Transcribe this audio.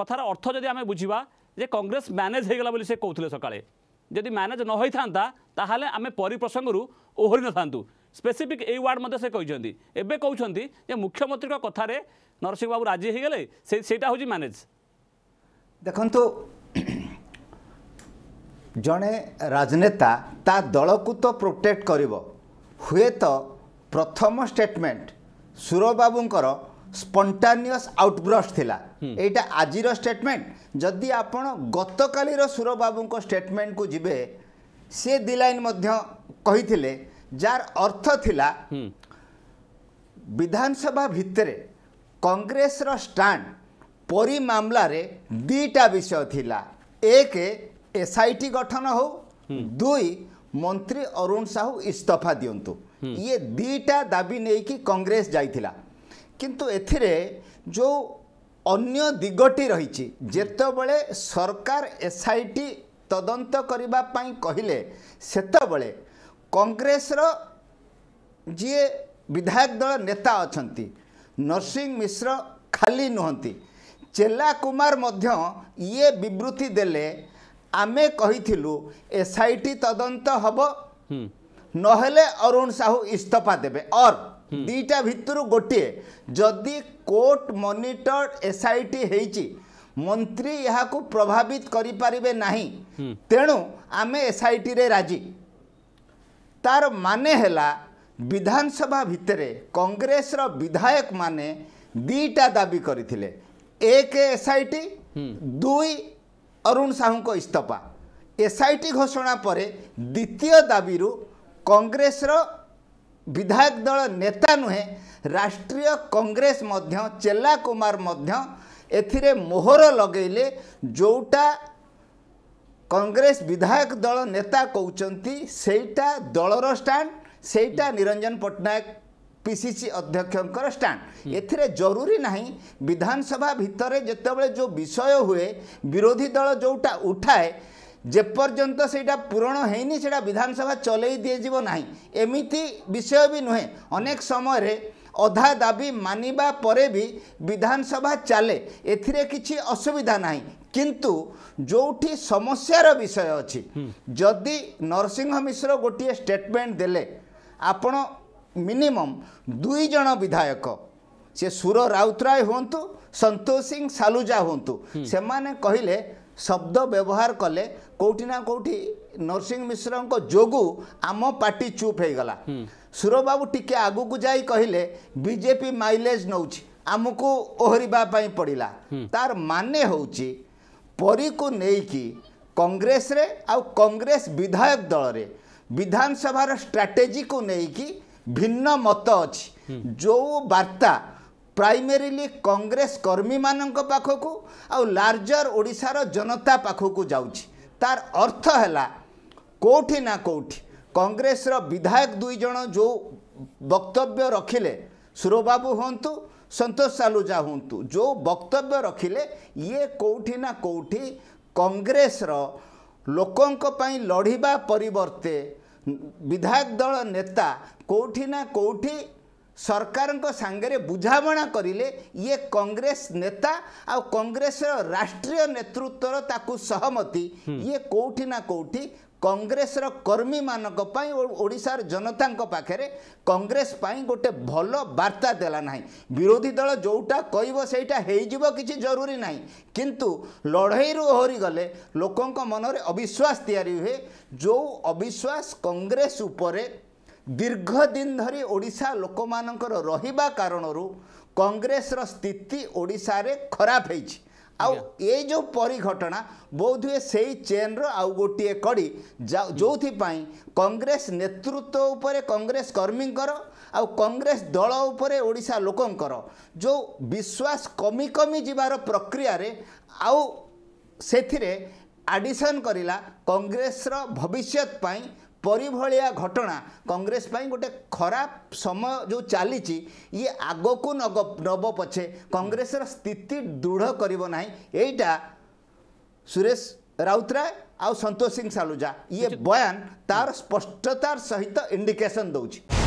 কথার অর্থ যদি আমি বুঝবা যে কংগ্রেস ম্যানেজ হয়ে গলা বলে সে কৌলে সকালে যদি ম্যানেজ ন হয়ে থাকে তাহলে আমি পরিপ্রসঙ্গু ওহরি নথান্তু স্পেসিফিক এই ওয়ার্ড মধ্যে সে কিন্তু এবে কৌন যে মুখ্যমন্ত্রী কথার নরসিংহবাবু রাজি হয়ে গেলে সেইটা হচ্ছে ম্যানেজ দেখুন ଜଣେ ରାଜନେତା ତା ଦଳକୁ ତ ପ୍ରୋଟେକ୍ଟ କରିବ ହୁଏତ ପ୍ରଥମ ଷ୍ଟେଟମେଣ୍ଟ ସୁରବାବୁଙ୍କର স্পন্টানিয়স আউটব্রষ্ট লা এইটা আজির স্টেটমেন্ট যদি আপনার গতকালির সুরবাবু স্টেটমেন্ট কু যাবে সে দি লাইন কে যার অর্থ লা বিধানসভা ভিতরে কংগ্রেসর স্টাণ্ড পরি মামলারে দুইটা বিষয় লা এক এসআইটি গঠন হো দুই মন্ত্রী অরুণ সাহু ইস্তফা দিও ইয়ে দুইটা দাবি নেই কংগ্রেস যাই କିନ୍ତୁ ଏଥିରେ ଯେଉଁ ଅନ୍ୟ ଦିଗଟି ରହିଛି ଯେତେବେଳେ ସରକାର ଏସ୍ଆଇଟି ତଦନ୍ତ କରିବା ପାଇଁ କହିଲେ ସେତେବେଳେ କଂଗ୍ରେସର ଯିଏ ବିଧାୟକ ଦଳ ନେତା ଅଛନ୍ତି ନରସିଂହ ମିଶ୍ର ଖାଲି ନୁହନ୍ତି ଚେଲା କୁମାର ମଧ୍ୟ ଇଏ ବିବୃତ୍ତି ଦେଲେ ଆମେ କହିଥିଲୁ ଏସ୍ଆଇଟି ତଦନ୍ତ ହେବ ନହେଲେ ଅରୁଣ ସାହୁ ଇସ୍ତଫା ଦେବେ ଅର୍ ଦୁଇଟା ଭିତରୁ ଗୋଟିଏ ଯଦି କୋର୍ଟ ମନିଟର ଏସ୍ଆଇଟି ହେଇଛି ମନ୍ତ୍ରୀ ଏହାକୁ ପ୍ରଭାବିତ କରିପାରିବେ ନାହିଁ ତେଣୁ ଆମେ ଏସ୍ଆଇଟିରେ ରାଜି ତାର ମାନେ ହେଲା ବିଧାନସଭା ଭିତରେ କଂଗ୍ରେସର ବିଧାୟକମାନେ ଦୁଇଟା ଦାବି କରିଥିଲେ ଏକ ଏସ୍ଆଇଟି ଦୁଇ ଅରୁଣ ସାହୁଙ୍କ ଇସ୍ତଫା ଏସ୍ଆଇଟି ଘୋଷଣା ପରେ ଦ୍ୱିତୀୟ ଦାବିରୁ କଂଗ୍ରେସର ବିଧାୟକ ଦଳ ନେତା ନୁହେଁ ରାଷ୍ଟ୍ରୀୟ କଂଗ୍ରେସ ମଧ୍ୟ ଚେଲା କୁମାର ମଧ୍ୟ ଏଥିରେ ମୋହର ଲଗେଇଲେ ଯେଉଁଟା କଂଗ୍ରେସ ବିଧାୟକ ଦଳ ନେତା କହୁଛନ୍ତି ସେଇଟା ଦଳର ଷ୍ଟାଣ୍ଡ ସେଇଟା ନିରଞ୍ଜନ ପଟ୍ଟନାୟକ ପିସିସି ଅଧ୍ୟକ୍ଷଙ୍କର ଷ୍ଟାଣ୍ଡ ଏଥିରେ ଜରୁରୀ ନାହିଁ ବିଧାନସଭା ଭିତରେ ଯେତେବେଳେ ଯେଉଁ ବିଷୟ ହୁଏ ବିରୋଧୀ ଦଳ ଯେଉଁଟା ଉଠାଏ ଯେପର୍ଯ୍ୟନ୍ତ ସେଇଟା ପୂରଣ ହେଇନି ସେଇଟା ବିଧାନସଭା ଚଲେଇ ଦିଆଯିବ ନାହିଁ ଏମିତି ବିଷୟ ବି ନୁହେଁ ଅନେକ ସମୟରେ ଅଧା ଦାବି ମାନିବା ପରେ ବି ବିଧାନସଭା ଚାଲେ ଏଥିରେ କିଛି ଅସୁବିଧା ନାହିଁ କିନ୍ତୁ ଯେଉଁଠି ସମସ୍ୟାର ବିଷୟ ଅଛି ଯଦି ନରସିଂହ ମିଶ୍ର ଗୋଟିଏ ଷ୍ଟେଟମେଣ୍ଟ ଦେଲେ ଆପଣ ମିନିମମ୍ ଦୁଇ ଜଣ ବିଧାୟକ ସେ ସୁର ରାଉତରାୟ ହୁଅନ୍ତୁ ସନ୍ତୋଷ ସିଂ ସାଲୁଜା ହୁଅନ୍ତୁ ସେମାନେ କହିଲେ ଶବ୍ଦ ବ୍ୟବହାର କଲେ କେଉଁଠି ନା କେଉଁଠି ନରସିଂହ ମିଶ୍ରଙ୍କ ଯୋଗୁଁ ଆମ ପାର୍ଟି ଚୁପ୍ ହେଇଗଲା ସୁରବାବୁ ଟିକେ ଆଗକୁ ଯାଇ କହିଲେ ବିଜେପି ମାଇଲେଜ୍ ନେଉଛି ଆମକୁ ଓହରିବା ପାଇଁ ପଡ଼ିଲା ତାର ମାନେ ହେଉଛି ପରୀକୁ ନେଇକି କଂଗ୍ରେସରେ ଆଉ କଂଗ୍ରେସ ବିଧାୟକ ଦଳରେ ବିଧାନସଭାର ଷ୍ଟ୍ରାଟେଜିକୁ ନେଇକି ଭିନ୍ନ ମତ ଅଛି ଯେଉଁ ବାର୍ତ୍ତା ପ୍ରାଇମେରିଲି କଂଗ୍ରେସ କର୍ମୀମାନଙ୍କ ପାଖକୁ ଆଉ ଲାର୍ଜର ଓଡ଼ିଶାର ଜନତା ପାଖକୁ ଯାଉଛି ତାର ଅର୍ଥ ହେଲା କେଉଁଠି ନା କେଉଁଠି କଂଗ୍ରେସର ବିଧାୟକ ଦୁଇ ଜଣ ଯେଉଁ ବକ୍ତବ୍ୟ ରଖିଲେ ସୁରବାବୁ ହୁଅନ୍ତୁ ସନ୍ତୋଷ ସାଲୁଜା ହୁଅନ୍ତୁ ଯେଉଁ ବକ୍ତବ୍ୟ ରଖିଲେ ଇଏ କେଉଁଠି ନା କେଉଁଠି କଂଗ୍ରେସର ଲୋକଙ୍କ ପାଇଁ ଲଢ଼ିବା ପରିବର୍ତ୍ତେ ବିଧାୟକ ଦଳ ନେତା କେଉଁଠି ନା କେଉଁଠି ସରକାରଙ୍କ ସାଙ୍ଗରେ ବୁଝାମଣା କରିଲେ ଇଏ କଂଗ୍ରେସ ନେତା ଆଉ କଂଗ୍ରେସର ରାଷ୍ଟ୍ରୀୟ ନେତୃତ୍ୱର ତାକୁ ସହମତି ଇଏ କେଉଁଠି ନା କେଉଁଠି କଂଗ୍ରେସର କର୍ମୀମାନଙ୍କ ପାଇଁ ଓଡ଼ିଶାର ଜନତାଙ୍କ ପାଖରେ କଂଗ୍ରେସ ପାଇଁ ଗୋଟେ ଭଲ ବାର୍ତ୍ତା ଦେଲା ନାହିଁ ବିରୋଧୀ ଦଳ ଯେଉଁଟା କହିବ ସେଇଟା ହେଇଯିବ କିଛି ଜରୁରୀ ନାହିଁ କିନ୍ତୁ ଲଢ଼େଇରୁ ଓହରିଗଲେ ଲୋକଙ୍କ ମନରେ ଅବିଶ୍ୱାସ ତିଆରି ହୁଏ ଯେଉଁ ଅବିଶ୍ୱାସ କଂଗ୍ରେସ ଉପରେ ଦୀର୍ଘ ଦିନ ଧରି ଓଡ଼ିଶା ଲୋକମାନଙ୍କର ରହିବା କାରଣରୁ କଂଗ୍ରେସର ସ୍ଥିତି ଓଡ଼ିଶାରେ ଖରାପ ହେଇଛି ଆଉ ଏ ଯେଉଁ ପରିଘଟଣା ବୋଧ ହୁଏ ସେଇ ଚେନ୍ର ଆଉ ଗୋଟିଏ କଡ଼ି ଯେଉଁଥିପାଇଁ କଂଗ୍ରେସ ନେତୃତ୍ୱ ଉପରେ କଂଗ୍ରେସ କର୍ମୀଙ୍କର ଆଉ କଂଗ୍ରେସ ଦଳ ଉପରେ ଓଡ଼ିଶା ଲୋକଙ୍କର ଯେଉଁ ବିଶ୍ୱାସ କମି କମି ଯିବାର ପ୍ରକ୍ରିୟାରେ ଆଉ ସେଥିରେ ଆଡ଼ିସନ୍ କରିଲା କଂଗ୍ରେସର ଭବିଷ୍ୟତ ପାଇଁ ପରିଭଳିଆ ଘଟଣା କଂଗ୍ରେସ ପାଇଁ ଗୋଟେ ଖରାପ ସମୟ ଯେଉଁ ଚାଲିଛି ଇଏ ଆଗକୁ ନଗ ନବ ପଛେ କଂଗ୍ରେସର ସ୍ଥିତି ଦୃଢ଼ କରିବ ନାହିଁ ଏଇଟା ସୁରେଶ ରାଉତରାୟ ଆଉ ସନ୍ତୋଷ ସିଂ ସାଲୁଜା ଇଏ ବୟାନ ତାର ସ୍ପଷ୍ଟତାର ସହିତ ଇଣ୍ଡିକେସନ୍ ଦେଉଛି